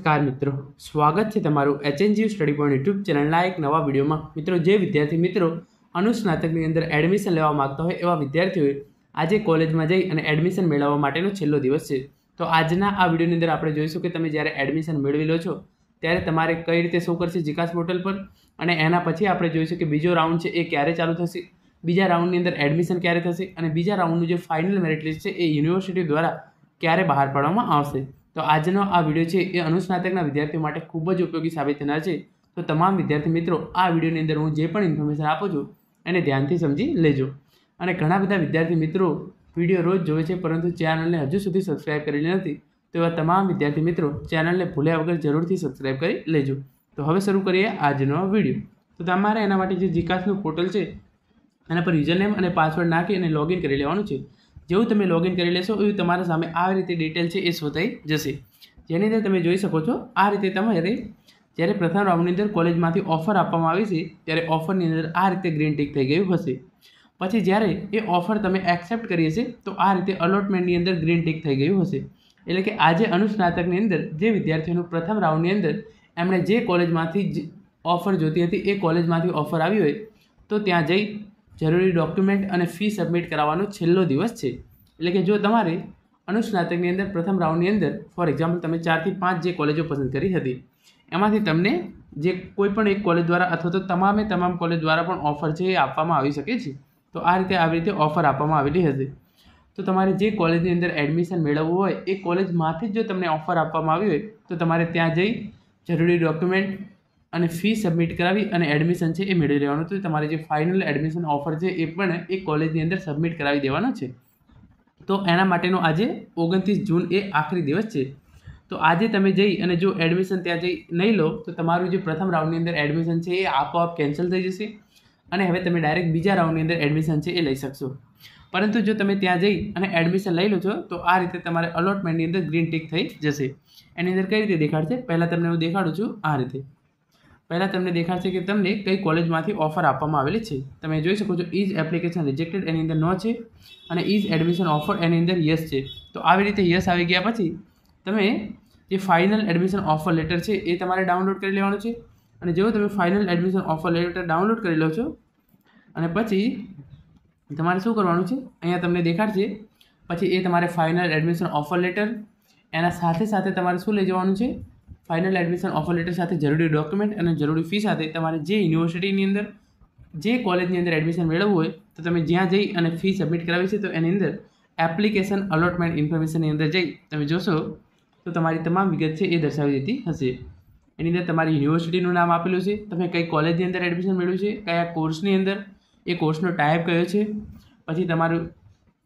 નમસ્કાર મિત્રો સ્વાગત છે તમારું એચએનજી સ્ટડી પોઈન્ટ યુટ્યુબ ચેનલના એક નવા વિડીયોમાં મિત્રો જે વિદ્યાર્થી મિત્રો અનુસ્નાતકની અંદર એડમિશન લેવા માગતા હોય એવા વિદ્યાર્થીઓએ આજે કોલેજમાં જઈ અને એડમિશન મેળવવા માટેનો છેલ્લો દિવસ છે તો આજના આ વિડીયોની અંદર આપણે જોઈશું કે તમે જ્યારે એડમિશન મેળવી લો છો ત્યારે તમારે કઈ રીતે શો કરશે જીકાસ પોર્ટલ પર અને એના પછી આપણે જોઈશું કે બીજો રાઉન્ડ છે એ ક્યારે ચાલુ થશે બીજા રાઉન્ડની અંદર એડમિશન ક્યારે થશે અને બીજા રાઉન્ડનું જે ફાઇનલ મેરિટ લિસ્ટ છે એ યુનિવર્સિટી દ્વારા ક્યારે બહાર પાડવામાં આવશે તો આજનો આ વિડીયો છે એ અનુસ્નાતકના વિદ્યાર્થીઓ માટે ખૂબ જ ઉપયોગી સાબિત થનાર છે તો તમામ વિદ્યાર્થી મિત્રો આ વિડીયોની અંદર હું જે પણ ઇન્ફોર્મેશન આપું છું એને ધ્યાનથી સમજી લેજો અને ઘણા બધા વિદ્યાર્થી મિત્રો વિડીયો રોજ જોવે છે પરંતુ ચેનલને હજુ સુધી સબસ્ક્રાઇબ કરેલી નથી તો એવા તમામ વિદ્યાર્થી મિત્રો ચેનલને ભૂલ્યા વગર જરૂરથી સબસ્ક્રાઇબ કરી લેજો તો હવે શરૂ કરીએ આજનો વિડીયો તો તમારે એના માટે જે જીકાસનું પોર્ટલ છે એના પર યુઝર નેમ અને પાસવર્ડ નાખી અને લોગિન કરી લેવાનું છે જેવું તમે લોગિન કરી લેશો એવું તમારા સામે આ રીતે ડિટેલ છે એ શોધાઈ જશે જેની અંદર તમે જોઈ શકો છો આ રીતે તમારે જ્યારે પ્રથમ રાઉન્ડની અંદર કોલેજમાંથી ઓફર આપવામાં આવી છે ત્યારે ઓફરની અંદર આ રીતે ગ્રીન ટીક થઈ ગયું હશે પછી જ્યારે એ ઓફર તમે એક્સેપ્ટ કરીએ છીએ તો આ રીતે અલોટમેન્ટની અંદર ગ્રીન ટીક થઈ ગયું હશે એટલે કે આજે અનુસ્નાતકની અંદર જે વિદ્યાર્થીઓનું પ્રથમ રાઉન્ડની અંદર એમણે જે કોલેજમાંથી જ ઓફર જોતી હતી એ કોલેજમાંથી ઓફર આવી હોય તો ત્યાં જઈ જરૂરી ડોક્યુમેન્ટ અને ફી સબમિટ કરાવવાનો છેલ્લો દિવસ છે એટલે કે જો તમારે અનુસ્નાતકની અંદર પ્રથમ રાઉન્ડની અંદર ફોર એક્ઝામ્પલ તમે ચારથી પાંચ જે કોલેજો પસંદ કરી હતી એમાંથી તમને જે કોઈ પણ એક કોલેજ દ્વારા અથવા તો તમામે તમામ કોલેજ દ્વારા પણ ઓફર છે એ આપવામાં આવી શકે છે તો આ રીતે આવી રીતે ઓફર આપવામાં આવેલી હતી તો તમારે જે કોલેજની અંદર એડમિશન મેળવવું હોય એ કોલેજમાંથી જ જો તમને ઓફર આપવામાં આવી હોય તો તમારે ત્યાં જઈ જરૂરી ડોક્યુમેન્ટ અને ફી સબમિટ કરાવી અને એડમિશન છે એ મેળવી લેવાનું તો તમારે જે ફાઇનલ એડમિશન ઓફર છે એ પણ એ કોલેજની અંદર સબમિટ કરાવી દેવાનો છે તો એના માટેનો આજે ઓગણત્રીસ જૂન એ આખરી દિવસ છે તો આજે તમે જઈ અને જો એડમિશન ત્યાં જઈ નહીં લો તો તમારું જે પ્રથમ રાઉન્ડની અંદર એડમિશન છે એ આપોઆપ કેન્સલ થઈ જશે અને હવે તમે ડાયરેક્ટ બીજા રાઉન્ડની અંદર એડમિશન છે એ લઈ શકશો પરંતુ જો તમે ત્યાં જઈ અને એડમિશન લઈ લો છો તો આ રીતે તમારે અલોટમેન્ટની અંદર ગ્રીન ટીક થઈ જશે એની અંદર કઈ રીતે દેખાડશે પહેલાં તમને હું દેખાડું છું આ રીતે પહેલાં તમને દેખાડશે કે તમને કઈ કોલેજમાંથી ઓફર આપવામાં આવેલી છે તમે જોઈ શકો છો ઇઝ એપ્લિકેશન રિજેક્ટેડ એની અંદર નો છે અને ઇઝ એડમિશન ઓફર એની અંદર યસ છે તો આવી રીતે યસ આવી ગયા પછી તમે જે ફાઇનલ એડમિશન ઓફર લેટર છે એ તમારે ડાઉનલોડ કરી લેવાનું છે અને જેવું તમે final admission offer letter download કરી લો છો અને પછી તમારે શું કરવાનું છે અહીંયા તમને દેખાડશે પછી એ તમારે ફાઇનલ એડમિશન ઓફર લેટર એના સાથે સાથે તમારે શું લઈ જવાનું છે ફાઇનલ એડમિશન ઓફર લેટર સાથે જરૂરી ડોક્યુમેન્ટ અને જરૂરી ફી સાથે તમારે જે યુનિવર્સિટીની અંદર જે કોલેજની અંદર એડમિશન મેળવવું હોય તો તમે જ્યાં જઈ અને ફી સબમિટ કરાવી છે તો એની અંદર એપ્લિકેશન અલોટમેન્ટ ઇન્ફોર્મેશનની અંદર જઈ તમે જોશો તો તમારી તમામ વિગત છે એ દર્શાવી દીધી હશે એની અંદર તમારી યુનિવર્સિટીનું નામ આપેલું છે તમે કઈ કોલેજની અંદર એડમિશન મેળવ્યું છે કયા કોર્સની અંદર એ કોર્સનો ટાઈપ કયો છે પછી તમારું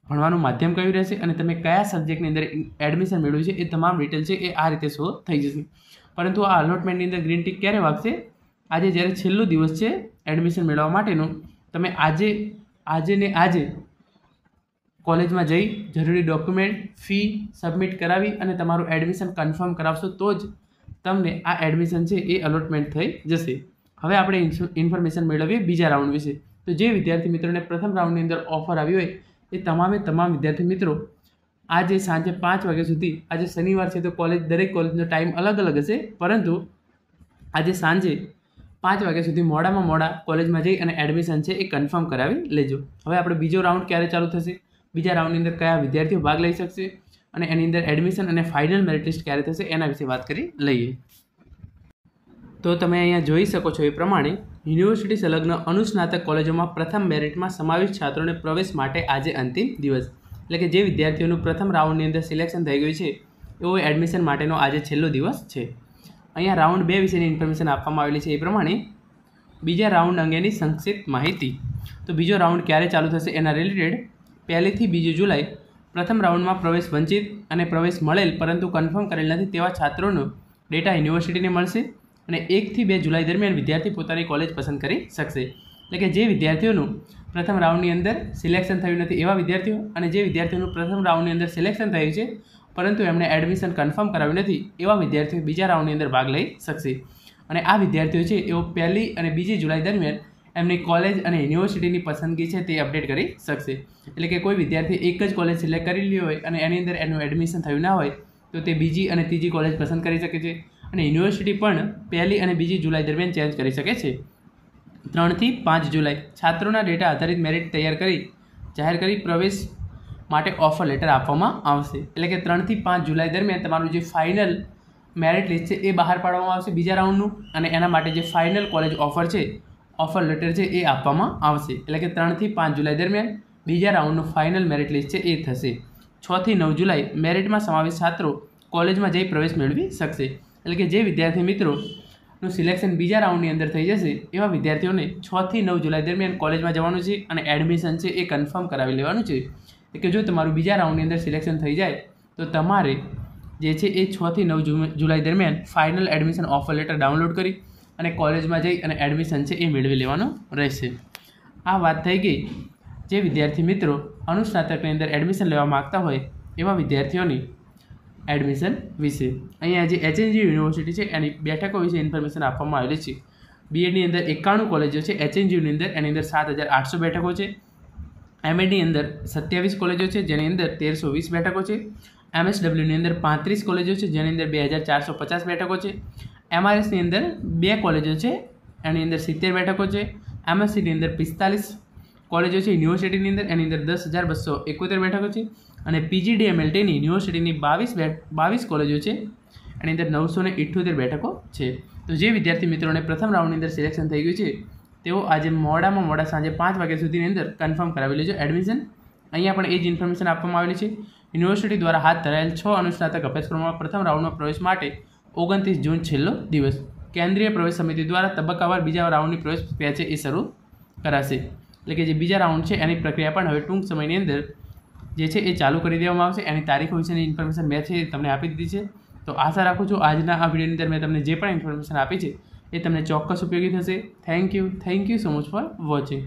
ભણવાનું માધ્યમ કયું રહેશે અને તમે કયા સબ્જેક્ટની અંદર એડમિશન મેળવ્યું છે એ તમામ ડિટેલ છે એ આ રીતે શો થઈ જશે પરંતુ આ અલોટમેન્ટની અંદર ગ્રીન ટીક ક્યારે વાગશે આજે જ્યારે છેલ્લો દિવસ છે એડમિશન મેળવવા માટેનું તમે આજે આજે ને આજે કોલેજમાં જઈ જરૂરી ડોક્યુમેન્ટ ફી સબમિટ કરાવી અને તમારું એડમિશન કન્ફર્મ કરાવશો તો જ તમને આ એડમિશન છે એ અલોટમેન્ટ થઈ જશે હવે આપણે ઇન્ફોર્મેશન મેળવીએ બીજા રાઉન્ડ વિશે તો જે વિદ્યાર્થી મિત્રોને પ્રથમ રાઉન્ડની અંદર ઓફર આવી હોય એ તમામે તમામ વિદ્યાર્થી મિત્રો આજે સાંજે પાંચ વાગ્યા સુધી આજે શનિવાર છે તો કોલેજ દરેક કોલેજનો ટાઈમ અલગ અલગ હશે પરંતુ આજે સાંજે પાંચ વાગ્યા સુધી મોડામાં મોડા કોલેજમાં જઈ અને એડમિશન છે એ કન્ફર્મ કરાવી લેજો હવે આપણે બીજો રાઉન્ડ ક્યારે ચાલુ થશે બીજા રાઉન્ડની અંદર કયા વિદ્યાર્થીઓ ભાગ લઈ શકશે અને એની અંદર એડમિશન અને ફાઇનલ મેરિટ લિસ્ટ ક્યારે થશે એના વિશે વાત કરી લઈએ તો તમે અહીંયા જોઈ શકો છો એ પ્રમાણે યુનિવર્સિટી સંલગ્ન અનુસ્નાતક કોલેજોમાં પ્રથમ મેરિટમાં સમાવિષ્ટ છાત્રોને પ્રવેશ માટે આજે અંતિમ દિવસ એટલે કે જે વિદ્યાર્થીઓનું પ્રથમ રાઉન્ડની અંદર સિલેક્શન થઈ ગયું છે એવો એડમિશન માટેનો આજે છેલ્લો દિવસ છે અહીંયા રાઉન્ડ બે વિશેની ઇન્ફોર્મેશન આપવામાં આવેલી છે એ પ્રમાણે બીજા રાઉન્ડ અંગેની સંક્ષિપ્ત માહિતી તો બીજો રાઉન્ડ ક્યારે ચાલુ થશે એના રિલેટેડ પહેલીથી બીજી જુલાઈ પ્રથમ રાઉન્ડમાં પ્રવેશ વંચિત અને પ્રવેશ મળેલ પરંતુ કન્ફર્મ કરેલ નથી તેવા છાત્રોનો ડેટા યુનિવર્સિટીને મળશે અને એકથી બે જુલાઈ દરમિયાન વિદ્યાર્થી પોતાની કોલેજ પસંદ કરી શકશે એટલે કે જે વિદ્યાર્થીઓનું પ્રથમ રાઉન્ડની અંદર સિલેક્શન થયું નથી એવા વિદ્યાર્થીઓ અને જે વિદ્યાર્થીઓનું પ્રથમ રાઉન્ડની અંદર સિલેક્શન થયું છે પરંતુ એમણે એડમિશન કન્ફર્મ કરાવ્યું નથી એવા વિદ્યાર્થીઓ બીજા રાઉન્ડની અંદર ભાગ લઈ શકશે અને આ વિદ્યાર્થીઓ છે એઓ પહેલી અને બીજી જુલાઈ દરમિયાન એમની કોલેજ અને યુનિવર્સિટીની પસંદગી છે તે અપડેટ કરી શકશે એટલે કે કોઈ વિદ્યાર્થી એક જ કોલેજ સિલેક્ટ કરી લીધી હોય અને એની અંદર એનું એડમિશન થયું ના હોય તો તે બીજી અને ત્રીજી કોલેજ પસંદ કરી શકે છે અને યુનિવર્સિટી પણ પહેલી અને બીજી જુલાઈ દરમિયાન ચેન્જ કરી શકે છે ત્રણથી પાંચ જુલાઈ છાત્રોના ડેટા આધારિત મેરિટ તૈયાર કરી જાહેર કરી પ્રવેશ માટે ઓફર લેટર આપવામાં આવશે એટલે કે ત્રણથી પાંચ જુલાઈ દરમિયાન તમારું જે ફાઇનલ મેરિટ લિસ્ટ છે એ બહાર પાડવામાં આવશે બીજા રાઉન્ડનું અને એના માટે જે ફાઇનલ કોલેજ ઓફર છે ઓફર લેટર છે એ આપવામાં આવશે એટલે કે ત્રણથી પાંચ જુલાઈ દરમિયાન બીજા રાઉન્ડનું ફાઇનલ મેરિટ લિસ્ટ છે એ થશે છથી નવ જુલાઈ મેરિટમાં સમાવેશ છાત્રો કોલેજમાં જઈ પ્રવેશ મેળવી શકશે એટલે કે જે વિદ્યાર્થી મિત્રોનું સિલેક્શન બીજા રાઉન્ડની અંદર થઈ જશે એવા વિદ્યાર્થીઓને છથી નવ જુલાઈ દરમિયાન કોલેજમાં જવાનું છે અને એડમિશન છે એ કન્ફર્મ કરાવી લેવાનું છે એટલે કે જો તમારું બીજા રાઉન્ડની અંદર સિલેક્શન થઈ જાય તો તમારે જે છે એ છથી નવ જુલાઈ દરમિયાન final admission offer letter download કરી અને કોલેજમાં જઈ અને એડમિશન છે એ મેળવી લેવાનું રહેશે આ વાત થઈ ગઈ જે વિદ્યાર્થી મિત્રો અનુસ્નાતકની અંદર એડમિશન લેવા માગતા હોય એવા વિદ્યાર્થીઓની એડમિશન વિશે અહીંયા જે એચએનજી યુનિવર્સિટી છે એની બેઠકો વિશે ઇન્ફોર્મેશન આપવામાં આવેલી છે બીએડની અંદર એકાણું કોલેજો છે એચએનજીયુની અંદર એની અંદર સાત હજાર આઠસો બેઠકો છે એમએડની અંદર સત્યાવીસ કોલેજો છે જેની અંદર તેરસો વીસ બેઠકો છે એમએસડબલ્યુની અંદર પાંત્રીસ કોલેજો છે જેની અંદર બે હજાર ચારસો પચાસ બેઠકો છે એમઆરએસની અંદર બે કોલેજો છે એની અંદર સિત્તેર બેઠકો છે એમએસસીની અંદર પિસ્તાલીસ કોલેજો છે યુનિવર્સિટીની અંદર એની અંદર દસ હજાર બસો એકોતેર બેઠકો છે અને પીજીડીએમએલ ટેની યુનિવર્સિટીની બાવીસ બાવીસ કોલેજો છે એની અંદર નવસો ને ઇઠ્યોતેર બેઠકો છે તો જે વિદ્યાર્થી મિત્રોને પ્રથમ રાઉન્ડની અંદર સિલેક્શન થઈ ગયું છે તેઓ આજે મોડામાં મોડા સાંજે પાંચ વાગ્યા સુધીની અંદર કન્ફર્મ કરાવી લેજો એડમિશન અહીંયા પણ એ જ ઇન્ફોર્મેશન આપવામાં આવેલી છે યુનિવર્સિટી દ્વારા હાથ ધરાયેલ છ અનુસ્નાતક અભ્યાસક્રમોમાં પ્રથમ રાઉન્ડમાં પ્રવેશ માટે ઓગણત્રીસ જૂન છેલ્લો દિવસ કેન્દ્રીય પ્રવેશ સમિતિ દ્વારા તબક્કાવાર બીજા રાઉન્ડની પ્રવેશ પ્રક્રિયા છે એ શરૂ કરાશે એટલે કે જે બીજા રાઉન્ડ છે એની પ્રક્રિયા પણ હવે ટૂંક સમયની અંદર જે છે એ ચાલુ કરી દેવામાં આવશે એની તારીખો વિશેની ઇન્ફોર્મેશન મેં છે તમને આપી દીધી છે તો આશા રાખું છું આજના આ વિડીયોની અંદર મેં તમને જે પણ ઇન્ફોર્મેશન આપી છે એ તમને ચોક્કસ ઉપયોગી થશે thank you thank you so much for watching